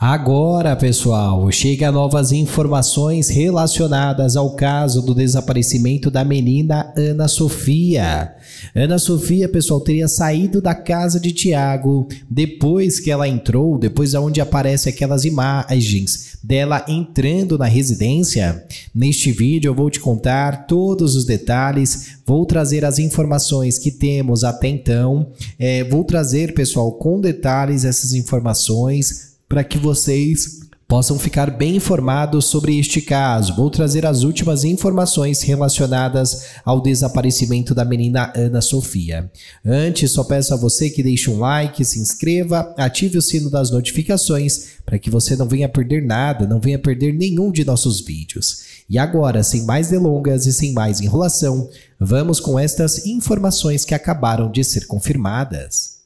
Agora, pessoal, chega novas informações relacionadas ao caso do desaparecimento da menina Ana Sofia. Ana Sofia, pessoal, teria saído da casa de Tiago depois que ela entrou, depois aonde aparece aquelas imagens dela entrando na residência. Neste vídeo eu vou te contar todos os detalhes, vou trazer as informações que temos até então, é, vou trazer, pessoal, com detalhes essas informações para que vocês possam ficar bem informados sobre este caso. Vou trazer as últimas informações relacionadas ao desaparecimento da menina Ana Sofia. Antes, só peço a você que deixe um like, se inscreva, ative o sino das notificações para que você não venha perder nada, não venha perder nenhum de nossos vídeos. E agora, sem mais delongas e sem mais enrolação, vamos com estas informações que acabaram de ser confirmadas.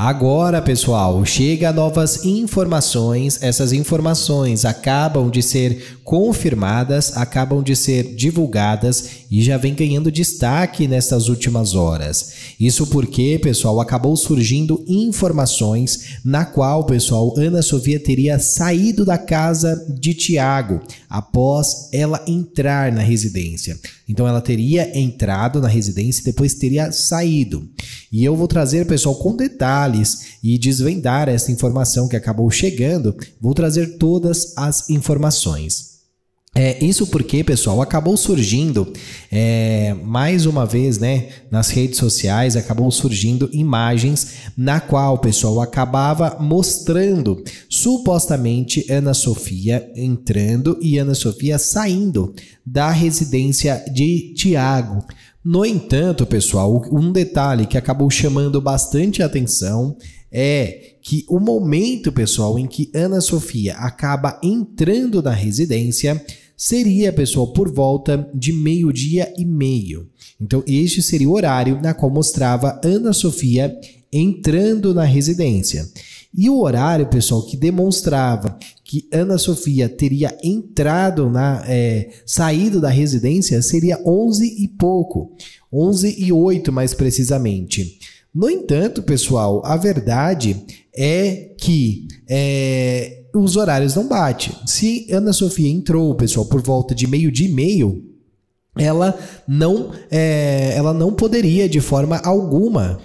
Agora, pessoal, chega novas informações. Essas informações acabam de ser confirmadas, acabam de ser divulgadas e já vem ganhando destaque nestas últimas horas. Isso porque, pessoal, acabou surgindo informações na qual, pessoal, Ana Sofia teria saído da casa de Tiago após ela entrar na residência. Então ela teria entrado na residência e depois teria saído. E eu vou trazer, pessoal, com detalhes e desvendar essa informação que acabou chegando. Vou trazer todas as informações. É, isso porque, pessoal, acabou surgindo é, mais uma vez, né, nas redes sociais, acabou surgindo imagens na qual, pessoal, acabava mostrando supostamente Ana Sofia entrando e Ana Sofia saindo da residência de Tiago. No entanto, pessoal, um detalhe que acabou chamando bastante atenção é que o momento, pessoal, em que Ana Sofia acaba entrando na residência seria, pessoal, por volta de meio-dia e meio. Então, este seria o horário na qual mostrava Ana Sofia entrando na residência. E o horário, pessoal, que demonstrava que Ana Sofia teria entrado na é, saído da residência seria 11 e pouco, 11 e 8 mais precisamente. No entanto, pessoal, a verdade é que é, os horários não batem. Se Ana Sofia entrou, pessoal, por volta de meio dia e meio, ela não, é, ela não poderia de forma alguma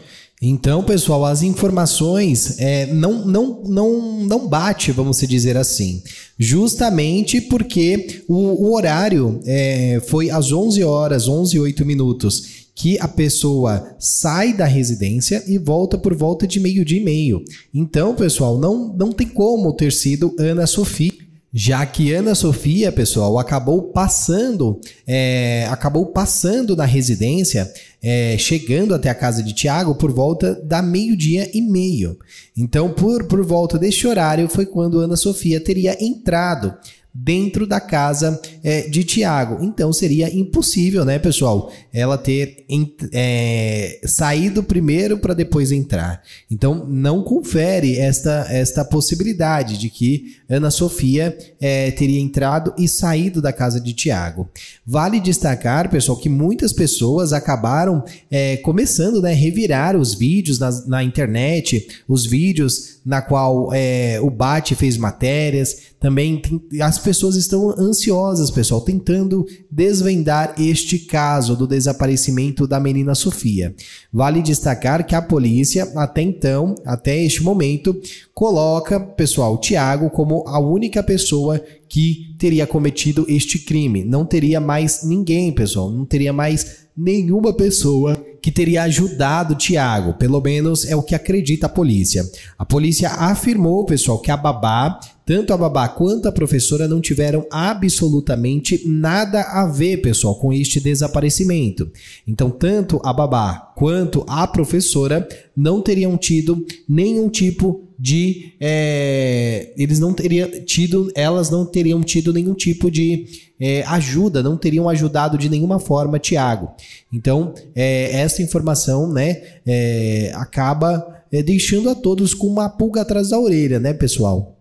então, pessoal, as informações é, não, não, não, não bate, vamos dizer assim. Justamente porque o, o horário é, foi às 11 horas, 11 e 8 minutos, que a pessoa sai da residência e volta por volta de meio-dia e meio. Então, pessoal, não, não tem como ter sido Ana Sofia já que Ana Sofia, pessoal, acabou passando, é, acabou passando na residência é, chegando até a casa de Tiago por volta da meio-dia e meio. Então, por, por volta deste horário, foi quando Ana Sofia teria entrado dentro da casa é, de Tiago. Então seria impossível, né, pessoal, ela ter é, saído primeiro para depois entrar. Então não confere esta, esta possibilidade de que Ana Sofia é, teria entrado e saído da casa de Tiago. Vale destacar, pessoal, que muitas pessoas acabaram é, começando né, a revirar os vídeos na, na internet, os vídeos na qual é, o Bate fez matérias, também as pessoas estão ansiosas, pessoal, tentando desvendar este caso do desaparecimento da menina Sofia. Vale destacar que a polícia, até então, até este momento, coloca, pessoal, Tiago como a única pessoa que teria cometido este crime. Não teria mais ninguém, pessoal, não teria mais nenhuma pessoa que teria ajudado Tiago, pelo menos é o que acredita a polícia. A polícia afirmou, pessoal, que a babá, tanto a babá quanto a professora não tiveram absolutamente nada a ver, pessoal, com este desaparecimento. Então, tanto a babá quanto a professora não teriam tido nenhum tipo de é, eles não teriam tido elas não teriam tido nenhum tipo de é, ajuda não teriam ajudado de nenhuma forma Tiago então é, essa informação né é, acaba é, deixando a todos com uma pulga atrás da orelha né pessoal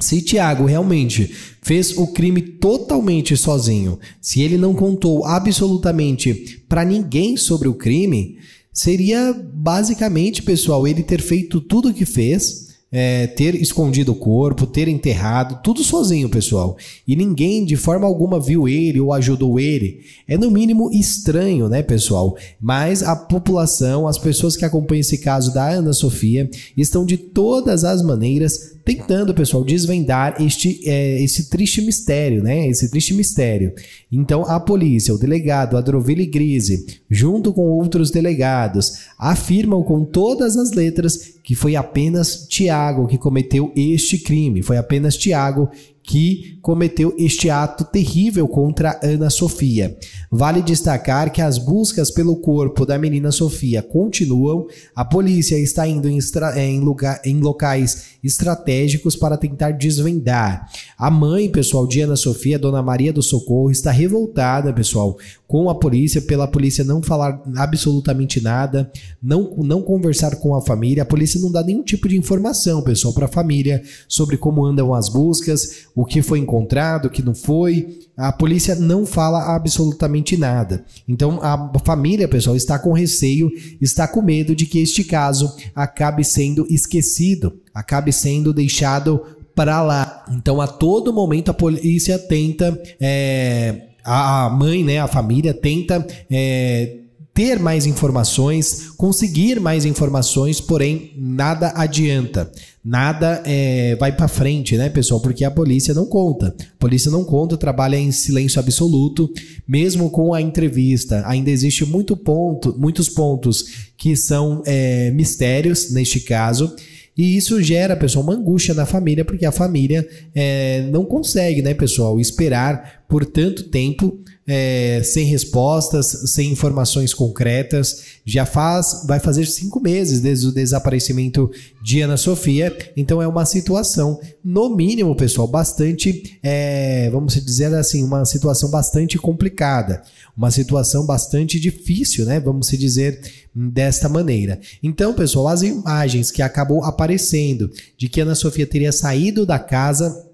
se Tiago realmente fez o crime totalmente sozinho, se ele não contou absolutamente para ninguém sobre o crime, seria basicamente, pessoal, ele ter feito tudo o que fez, é, ter escondido o corpo, ter enterrado, tudo sozinho, pessoal. E ninguém de forma alguma viu ele ou ajudou ele. É no mínimo estranho, né, pessoal? Mas a população, as pessoas que acompanham esse caso da Ana Sofia, estão de todas as maneiras tentando, pessoal, desvendar este é, esse triste mistério, né? Esse triste mistério. Então, a polícia, o delegado Adroville Grise, junto com outros delegados, afirmam com todas as letras que foi apenas Tiago que cometeu este crime, foi apenas Tiago que cometeu este ato terrível contra Ana Sofia. Vale destacar que as buscas pelo corpo da menina Sofia continuam. A polícia está indo em, em, lugar, em locais estratégicos para tentar desvendar. A mãe, pessoal, de Ana Sofia, Dona Maria do Socorro, está revoltada, pessoal, com a polícia, pela polícia não falar absolutamente nada, não, não conversar com a família. A polícia não dá nenhum tipo de informação, pessoal, para a família sobre como andam as buscas o que foi encontrado, o que não foi. A polícia não fala absolutamente nada. Então a família, pessoal, está com receio, está com medo de que este caso acabe sendo esquecido, acabe sendo deixado para lá. Então a todo momento a polícia tenta, é, a mãe, né, a família tenta. É, ter mais informações, conseguir mais informações, porém nada adianta, nada é, vai para frente, né, pessoal? Porque a polícia não conta. A polícia não conta, trabalha é em silêncio absoluto, mesmo com a entrevista. Ainda existe muito ponto, muitos pontos que são é, mistérios neste caso. E isso gera, pessoal, uma angústia na família, porque a família é, não consegue, né, pessoal, esperar por tanto tempo é, sem respostas, sem informações concretas. Já faz, vai fazer cinco meses desde o desaparecimento de Ana Sofia. Então é uma situação, no mínimo, pessoal, bastante, é, vamos dizer assim, uma situação bastante complicada, uma situação bastante difícil, né? Vamos dizer desta maneira. Então, pessoal, as imagens que acabou aparecendo de que Ana Sofia teria saído da casa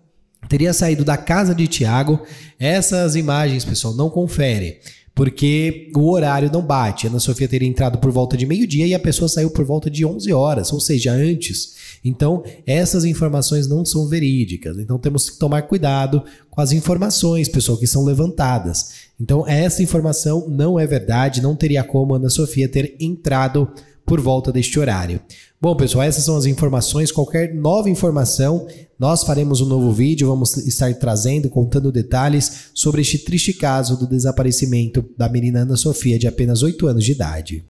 teria saído da casa de Tiago. Essas imagens, pessoal, não confere, porque o horário não bate. A Ana Sofia teria entrado por volta de meio-dia e a pessoa saiu por volta de 11 horas, ou seja, antes. Então, essas informações não são verídicas. Então, temos que tomar cuidado com as informações, pessoal, que são levantadas. Então, essa informação não é verdade, não teria como a Ana Sofia ter entrado por volta deste horário. Bom, pessoal, essas são as informações. Qualquer nova informação, nós faremos um novo vídeo, vamos estar trazendo, contando detalhes sobre este triste caso do desaparecimento da menina Ana Sofia, de apenas 8 anos de idade.